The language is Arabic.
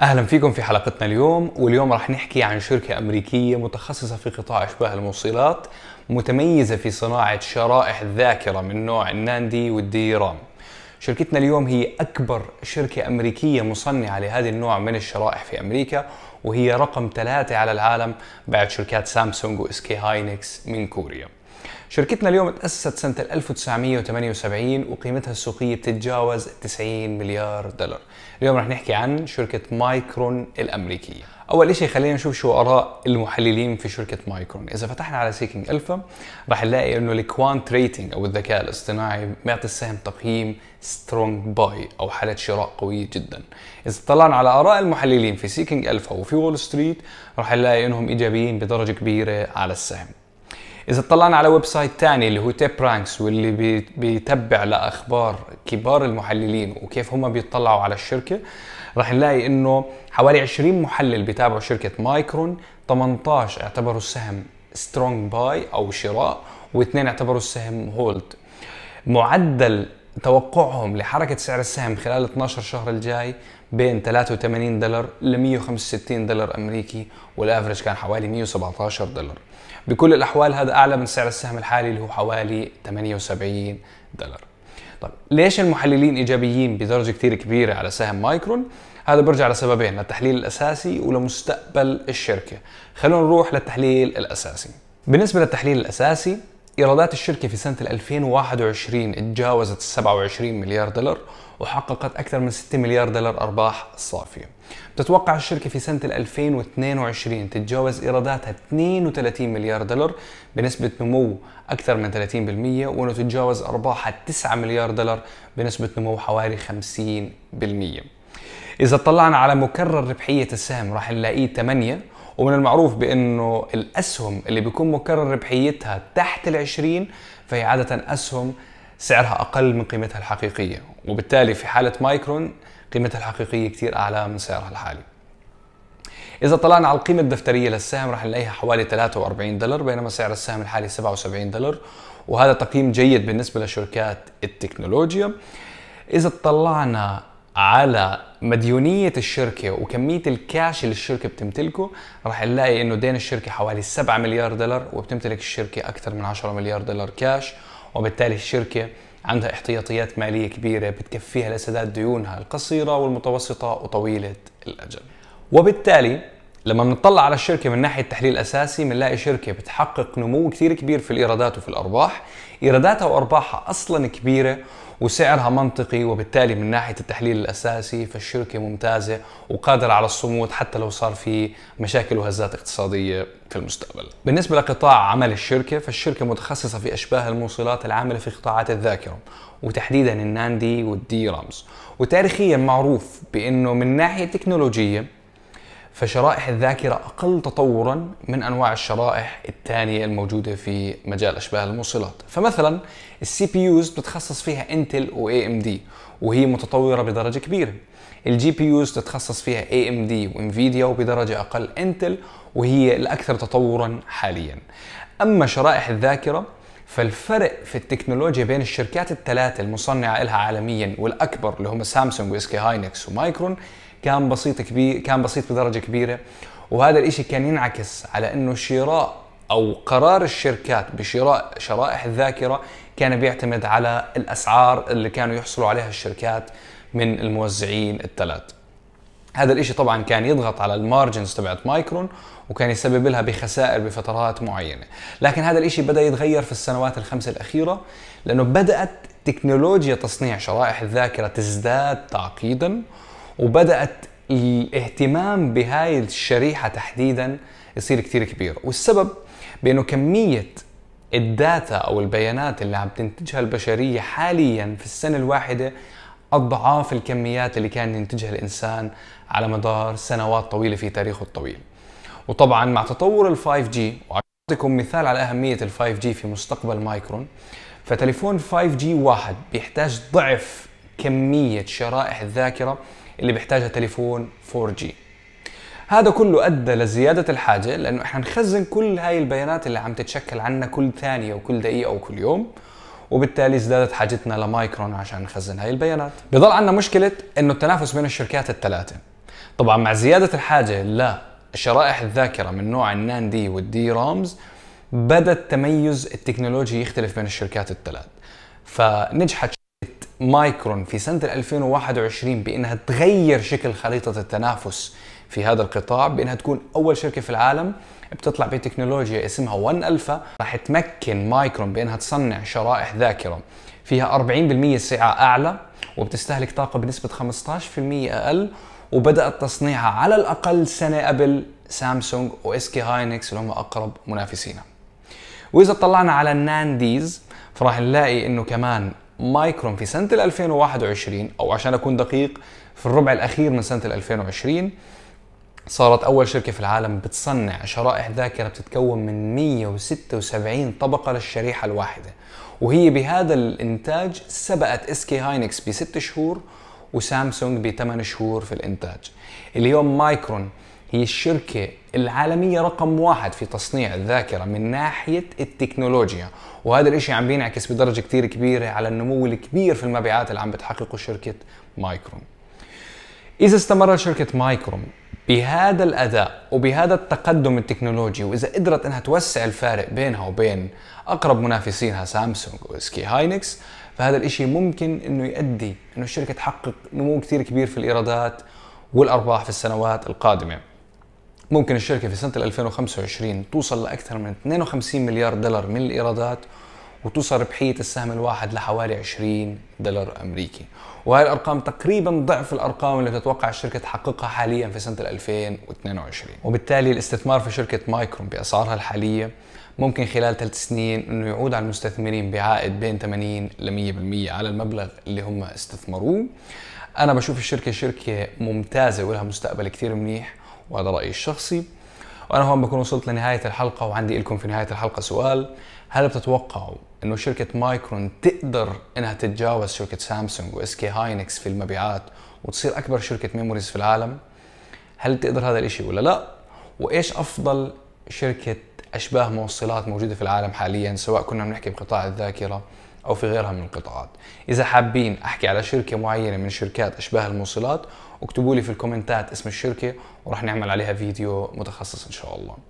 اهلا فيكم في حلقتنا اليوم واليوم راح نحكي عن شركه امريكيه متخصصه في قطاع اشباه الموصلات متميزه في صناعه شرائح الذاكره من نوع الناندي والديرام شركتنا اليوم هي اكبر شركه امريكيه مصنعه لهذا النوع من الشرائح في امريكا وهي رقم ثلاثة على العالم بعد شركات سامسونج واسكي هاينكس من كوريا شركتنا اليوم تأسست سنة 1978 وقيمتها السوقية بتتجاوز 90 مليار دولار اليوم رح نحكي عن شركة مايكرون الأمريكية أول شيء خلينا نشوف شو آراء المحللين في شركة مايكرون إذا فتحنا على سيكينج ألفا رح نلاقي أنه الكوانت ريتنج أو الذكاء الاصطناعي معطي السهم تقييم سترونج باي أو حالة شراء قوية جدا إذا طلعنا على آراء المحللين في سيكينج ألفا وفي وول ستريت رح نلاقي أنهم إيجابيين بدرجة كبيرة على السهم اذا طلعنا على ويب سايت ثاني اللي هو تيب رانكس واللي بيتبع لاخبار كبار المحللين وكيف هم بيطلعوا على الشركه رح نلاقي انه حوالي 20 محلل بيتابعوا شركه مايكرون 18 اعتبروا السهم سترونج باي او شراء واثنين اعتبروا السهم هولد معدل توقعهم لحركة سعر السهم خلال 12 شهر الجاي بين 83 دولار ل 165 دولار امريكي والافرج كان حوالي 117 دولار بكل الاحوال هذا اعلى من سعر السهم الحالي اللي هو حوالي 78 دولار طيب ليش المحللين ايجابيين بدرجه كثير كبيره على سهم مايكرون هذا برجع لسببين للتحليل الاساسي ولمستقبل الشركه خلونا نروح للتحليل الاساسي بالنسبه للتحليل الاساسي ايرادات الشركه في سنه 2021 تجاوزت 27 مليار دولار وحققت اكثر من 6 مليار دولار ارباح صافيه. بتتوقع الشركه في سنه 2022 تتجاوز ايراداتها 32 مليار دولار بنسبه نمو اكثر من 30% وانه تتجاوز ارباحها 9 مليار دولار بنسبه نمو حوالي 50%. إذا طلعنا على مكرر ربحية السهم راح نلاقيه 8 ومن المعروف بانه الاسهم اللي بيكون مكرر ربحيتها تحت ال20 فهي عاده اسهم سعرها اقل من قيمتها الحقيقيه وبالتالي في حاله مايكرون قيمتها الحقيقيه كثير اعلى من سعرها الحالي إذا طلعنا على القيمة الدفترية للسهم رح نلاقيها حوالي 43 دولار بينما سعر السهم الحالي 77 دولار وهذا تقييم جيد بالنسبة لشركات التكنولوجيا إذا طلعنا على مديونية الشركة وكمية الكاش اللي الشركة بتمتلكه رح نلاقي انه دين الشركة حوالي 7 مليار دولار وبتمتلك الشركة أكثر من 10 مليار دولار كاش وبالتالي الشركة عندها احتياطيات مالية كبيرة بتكفيها لسداد ديونها القصيرة والمتوسطة وطويلة الأجل وبالتالي لما بنطلع على الشركة من ناحية التحليل الأساسي بنلاقي شركة بتحقق نمو كثير كبير في الإيرادات وفي الأرباح إيراداتها وأرباحها أصلا كبيرة وسعرها منطقي وبالتالي من ناحيه التحليل الاساسي فالشركه ممتازه وقادره على الصمود حتى لو صار في مشاكل وهزات اقتصاديه في المستقبل. بالنسبه لقطاع عمل الشركه فالشركه متخصصه في اشباه الموصلات العامله في قطاعات الذاكره وتحديدا الناندي والدي رامز وتاريخيا معروف بانه من ناحيه تكنولوجيه فشرائح الذاكرة أقل تطورا من أنواع الشرائح الثانية الموجودة في مجال أشباه الموصلات فمثلا السي بي يوز بتتخصص فيها انتل و اي ام دي وهي متطورة بدرجة كبيرة الجي بي يوز تتخصص فيها اي ام دي وانفيديا وبدرجة أقل انتل وهي الأكثر تطورا حاليا أما شرائح الذاكرة فالفرق في التكنولوجيا بين الشركات الثلاثة المصنعة لها عالميا والأكبر اللي هم سامسونج واسكي هاينكس ومايكرون كان بسيط كبير كان بسيط بدرجه كبيره وهذا الشيء كان ينعكس على انه شراء او قرار الشركات بشراء شرائح الذاكره كان بيعتمد على الاسعار اللي كانوا يحصلوا عليها الشركات من الموزعين الثلاث هذا الإشي طبعا كان يضغط على المارجنز تبعت مايكرون وكان يسبب لها بخسائر بفترات معينه لكن هذا الإشي بدا يتغير في السنوات الخمسه الاخيره لانه بدات تكنولوجيا تصنيع شرائح الذاكره تزداد تعقيدا وبدات الاهتمام بهاي الشريحه تحديدا يصير كتير كبير والسبب بانه كميه الداتا او البيانات اللي عم تنتجها البشريه حاليا في السنه الواحده اضعاف الكميات اللي كان ينتجها الانسان على مدار سنوات طويله في تاريخه الطويل. وطبعا مع تطور ال 5G واعطيكم مثال على اهميه ال 5G في مستقبل مايكرون فتليفون 5G واحد بيحتاج ضعف كميه شرائح الذاكره اللي بيحتاجها تليفون 4G هذا كله ادى لزياده الحاجه لانه احنا نخزن كل هاي البيانات اللي عم تتشكل عنا كل ثانيه وكل دقيقه وكل يوم وبالتالي ازدادت حاجتنا لمايكرون عشان نخزن هاي البيانات بضل عنا مشكله انه التنافس بين الشركات الثلاثه طبعا مع زياده الحاجه لشرائح الذاكره من نوع النان دي والدي رامز بدا التميز التكنولوجي يختلف بين الشركات الثلاث فنجحت مايكرون في سنة 2021 بأنها تغير شكل خريطة التنافس في هذا القطاع بأنها تكون أول شركة في العالم بتطلع بتكنولوجيا اسمها 1 ألفا راح تمكن مايكرون بأنها تصنع شرائح ذاكرة فيها 40% سعة أعلى وبتستهلك طاقة بنسبة 15% أقل وبدأت تصنيعها على الأقل سنة قبل سامسونج وإسكي هاينكس اللي هم أقرب منافسينا وإذا طلعنا على النانديز فراح نلاقي إنه كمان مايكرون في سنة 2021 أو عشان أكون دقيق في الربع الأخير من سنة 2020 صارت أول شركة في العالم بتصنع شرائح ذاكرة بتتكون من 176 طبقة للشريحة الواحدة وهي بهذا الإنتاج سبقت إسكي هاينكس بست شهور وسامسونج بثمان شهور في الإنتاج اليوم مايكرون هي الشركة العالمية رقم واحد في تصنيع الذاكرة من ناحية التكنولوجيا وهذا الاشي عم بينعكس بدرجة كتير كبيرة على النمو الكبير في المبيعات اللي عم بتحققه شركة مايكروم إذا استمرت شركة مايكروم بهذا الأداء وبهذا التقدم التكنولوجي وإذا قدرت أنها توسع الفارق بينها وبين أقرب منافسينها سامسونج وسكي هاينكس فهذا الإشي ممكن أنه يؤدي أنه الشركة تحقق نمو كتير كبير في الإيرادات والأرباح في السنوات القادمة ممكن الشركة في سنة 2025 توصل لأكثر من 52 مليار دولار من الإيرادات وتوصل ربحية السهم الواحد لحوالي 20 دولار أمريكي وهي الأرقام تقريبا ضعف الأرقام اللي تتوقع الشركة تحققها حاليا في سنة 2022 وبالتالي الاستثمار في شركة مايكرون بأسعارها الحالية ممكن خلال ثلاث سنين انه يعود على المستثمرين بعائد بين 80 ل 100% على المبلغ اللي هم استثمروه انا بشوف الشركه شركه ممتازه ولها مستقبل كثير منيح وهذا رأيي الشخصي وأنا هون بكون وصلت لنهاية الحلقة وعندي لكم في نهاية الحلقة سؤال هل بتتوقعوا انه شركة مايكرون تقدر انها تتجاوز شركة سامسونج واس كي هاينكس في المبيعات وتصير اكبر شركة ميموريز في العالم؟ هل تقدر هذا الاشي ولا لا؟ وايش افضل شركة اشباه موصلات موجودة في العالم حاليا سواء كنا بنحكي بقطاع الذاكرة او في غيرها من القطاعات اذا حابين احكي على شركه معينه من شركات اشباه الموصلات اكتبوا لي في الكومنتات اسم الشركه ورح نعمل عليها فيديو متخصص ان شاء الله